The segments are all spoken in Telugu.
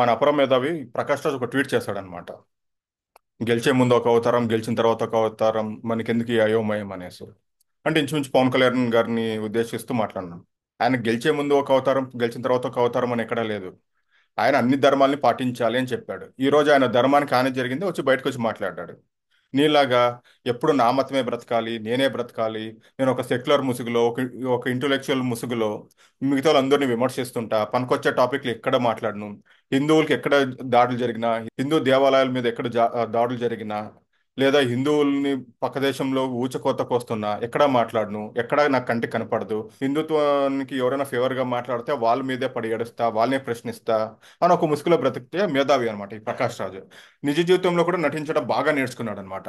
మన అపరం మేధావి ప్రకాష్ రాజ్ ఒక ట్వీట్ చేశాడనమాట గెలిచే ముందు ఒక అవతారం గెలిచిన తర్వాత ఒక అవతారం మనకెందుకు అయోమయం అనేసి అంటే ఇంచుమించు పవన్ కళ్యాణ్ గారిని ఉద్దేశిస్తూ మాట్లాడినాను ఆయన గెలిచే ముందు ఒక అవతారం గెలిచిన తర్వాత ఒక అవతారం అని ఎక్కడా లేదు ఆయన అన్ని ధర్మాల్ని పాటించాలి అని చెప్పాడు ఈరోజు ఆయన ధర్మానికి హాని జరిగింది వచ్చి బయటకు వచ్చి మాట్లాడాడు నీలాగా ఎప్పుడు నా మతమే బ్రతకాలి నేనే బ్రతకాలి నేను ఒక సెక్యులర్ ముసుగులో ఒక ఒక ఇంటలెక్చువల్ ముసుగులో మిగతా వాళ్ళందరినీ విమర్శిస్తుంటా పనికొచ్చే టాపిక్లు ఎక్కడ మాట్లాడను హిందువులకి ఎక్కడ దాడులు జరిగినా హిందూ దేవాలయాల మీద ఎక్కడ దాడులు జరిగినా లేదా హిందువుల్ని పక్క దేశంలో ఊచకోతకు వస్తున్నా ఎక్కడ మాట్లాడను ఎక్కడా నాకు కంటికి కనపడదు హిందుత్వానికి ఎవరైనా ఫేవర్గా మాట్లాడితే వాళ్ళ మీదే పడి ఏడుస్తా వాళ్ళనే ప్రశ్నిస్తా అని ఒక ముసుగులో బ్రతికితే మేధావి అనమాట ఈ ప్రకాష్ రాజు నిజ జీవితంలో కూడా నటించడం బాగా నేర్చుకున్నాడు అనమాట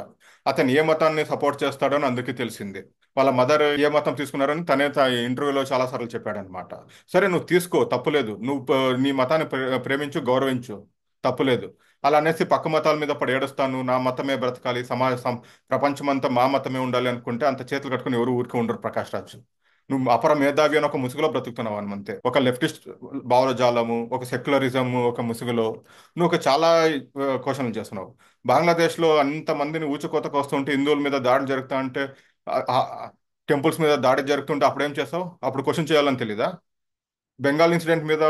అతను ఏ మతాన్ని సపోర్ట్ చేస్తాడో అని తెలిసింది వాళ్ళ మదర్ ఏ మతం తీసుకున్నారని తనే ఇంటర్వ్యూలో చాలా సార్లు చెప్పాడనమాట సరే నువ్వు తీసుకో తప్పులేదు నువ్వు నీ మతాన్ని ప్రేమించు గౌరవించు తప్పులేదు అలా అనేసి పక్క మతాల మీద పడి ఏడుస్తాను నా మతమే బ్రతకాలి సమాజ అంతా మా మతమే ఉండాలి అనుకుంటే అంత చేతులు కట్టుకుని ఎవరు ఊరికి ఉండరు ప్రకాష్ రాజు నువ్వు అపర మేధావి అని ఒక ముసుగులో బ్రతుకుతున్నావు అనమంతే ఒక లెఫ్టిస్ట్ జాలము ఒక సెక్యులరిజము ఒక ముసుగులో నువ్వు ఒక చాలా క్వశ్చన్లు చేస్తున్నావు బంగ్లాదేశ్లో అంతమందిని ఊచకోత వస్తుంటే హిందువుల మీద దాడి జరుగుతా అంటే టెంపుల్స్ మీద దాడి జరుగుతుంటే అప్పుడు ఏం చేస్తావు అప్పుడు క్వశ్చన్ చేయాలని తెలీదా బెంగాల్ ఇన్సిడెంట్ మీద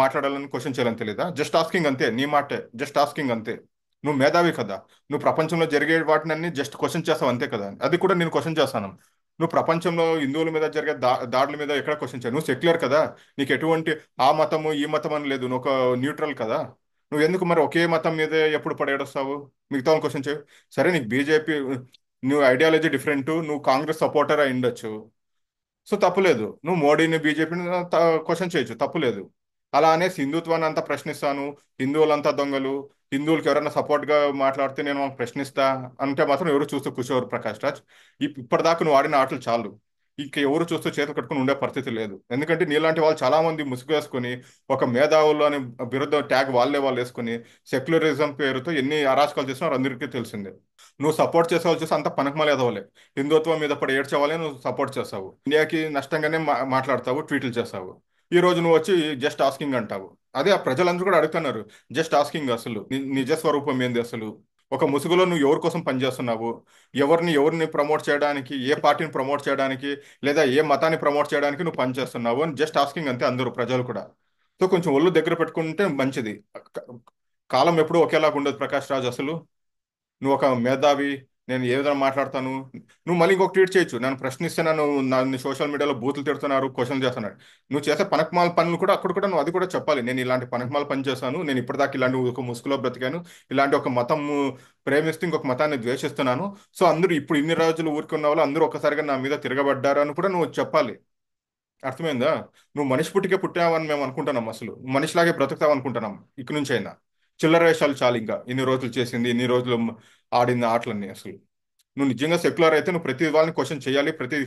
మాట్లాడాలని క్వశ్చన్ చేయాలని తెలియదా జస్ట్ ఆస్కింగ్ అంతే నీ మాటే జస్ట్ ఆస్కింగ్ అంతే నువ్వు మేధావి కదా నువ్వు ప్రపంచంలో జరిగే వాటిని అన్ని జస్ట్ క్వశ్చన్ చేస్తావు అంతే కదా అది కూడా నేను క్వశ్చన్ చేస్తాను నువ్వు ప్రపంచంలో హిందువుల మీద జరిగే దా దాడుల మీద ఎక్కడ క్వశ్చన్ చేయను నువ్వు సెక్యులర్ కదా నీకు ఎటువంటి ఆ మతము ఈ మతం అని లేదు నువ్వు ఒక న్యూట్రల్ కదా నువ్వు ఎందుకు మరి ఒకే మతం మీద ఎప్పుడు పడేడొస్తావు మిగతా క్వశ్చన్ చేయవు సరే నీకు బీజేపీ నువ్వు ఐడియాలజీ డిఫరెంట్ నువ్వు కాంగ్రెస్ సపోర్టర్ అయి ఉండొచ్చు సో తప్పులేదు నువ్వు మోడీని బీజేపీని క్వశ్చన్ చేయొచ్చు తప్పులేదు అలా అనేసి హిందుత్వాన్ని అంతా ప్రశ్నిస్తాను హిందువులంతా దొంగలు హిందువులకి ఎవరైనా సపోర్ట్గా మాట్లాడితే నేను ప్రశ్నిస్తా అంటే మాత్రం ఎవరు చూస్తూ కుషోర్ ప్రకాష్ రాజ్ ఇప్పటిదాకా నువ్వు ఆడిన ఆటలు చాలు ఇక ఎవరు చూస్తూ చేతులు కట్టుకుని ఉండే పరిస్థితి లేదు ఎందుకంటే నీలాంటి వాళ్ళు చాలా మంది ముసుగు వేసుకుని ఒక మేధావులు అనే విరుద్ధ ట్యాగ్ వాళ్ళే వాళ్ళు వేసుకుని సెక్యులరిజం పేరుతో ఎన్ని అరాచకాలు చేసినా అందరికీ తెలిసిందే నువ్వు సపోర్ట్ చేసేవాళ్ళు చూసి అంత పనకమలేదవలే హిందుత్వం మీద పడి ఏడ్చేవాళ్ళే నువ్వు సపోర్ట్ చేస్తావు ఇండియాకి నష్టంగానే మాట్లాడతావు ట్వీట్లు చేస్తావు ఈ రోజు నువ్వు వచ్చి జస్ట్ ఆస్కింగ్ అంటావు అదే ఆ ప్రజలందరూ కూడా అడుగుతున్నారు జస్ట్ ఆస్కింగ్ అసలు నిజ స్వరూపం ఏంది అసలు ఒక ముసుగులో నువ్వు ఎవరి కోసం పనిచేస్తున్నావు ఎవరిని ఎవరిని ప్రమోట్ చేయడానికి ఏ పార్టీని ప్రమోట్ చేయడానికి లేదా ఏ మతాన్ని ప్రమోట్ చేయడానికి నువ్వు పనిచేస్తున్నావు అని జస్ట్ ఆస్కింగ్ అంతే అందరూ ప్రజలు కూడా సో కొంచెం ఒళ్ళు దగ్గర పెట్టుకుంటే మంచిది కాలం ఎప్పుడూ ఒకేలాగా ఉండదు ప్రకాష్ రాజ్ అసలు నువ్వు ఒక మేధావి నేను ఏ విధంగా మాట్లాడతాను నువ్వు మళ్ళీ ఇంకొక ట్వీట్ చేయొచ్చు నన్ను ప్రశ్నిస్తే నన్ను నన్ను సోషల్ మీడియాలో బూతులు తిడుతున్నారు క్వశ్చన్లు చేస్తున్నారు నువ్వు చేసే పనకమాల పనులు కూడా అక్కడ కూడా నువ్వు అది కూడా చెప్పాలి నేను ఇలాంటి పనకమాల పని చేశాను నేను ఇప్పటిదాకా ఇలాంటి ఒక ముసుగులో బ్రతికాను ఇలాంటి ఒక మతం ప్రేమిస్తూ ఇంకొక మతాన్ని ద్వేషిస్తున్నాను సో అందరూ ఇప్పుడు ఇన్ని రోజులు ఊరుకున్న వాళ్ళు అందరూ ఒక్కసారిగా నా మీద తిరగబడ్డారు అని కూడా నువ్వు చెప్పాలి అర్థమైందా నువ్వు మనిషి పుట్టికే పుట్టావని మేము అనుకుంటున్నాం అసలు మనిషిలాగే బ్రతుకుతావు అనుకుంటున్నాం ఇక్కడి నుంచి అయినా చిల్లర వేషాలు చాలు ఇంకా ఇన్ని రోజులు చేసింది ఇన్ని రోజులు ఆడింది ఆటలన్నీ అసలు నువ్వు నిజంగా సెక్యులర్ అయితే నువ్వు ప్రతి వాళ్ళని క్వశ్చన్ చేయాలి ప్రతి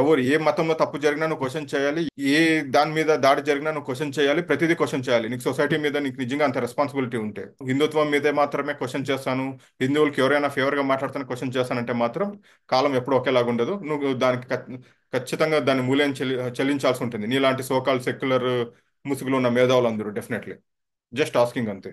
ఎవరు ఏ మతంలో తప్పు జరిగినా నువ్వు క్వశ్చన్ చేయాలి ఏ దాని మీద దాడి జరిగినా నువ్వు క్వశ్చన్ చేయాలి ప్రతిదీ క్వశ్చన్ చేయాలి నీకు సొసైటీ మీద నీకు నిజంగా అంత రెస్పాన్సిబిలిటీ ఉంటే హిందుత్వం మీదే మాత్రమే క్వశ్చన్ చేస్తాను హిందువులకి ఎవరైనా ఫేవర్గా మాట్లాడుతున్న క్వశ్చన్ చేస్తానంటే మాత్రం కాలం ఎప్పుడు ఒకేలాగా ఉండదు నువ్వు దానికి ఖచ్చితంగా దాని మూల్యం చెల్లి చెల్లించాల్సి ఉంటుంది నీలాంటి సోకాల్ సెక్యులర్ ముసుగులో ఉన్న మేధావులు అందరూ డెఫినెట్లీ జస్ట్ ఆస్కింగ్ అంతే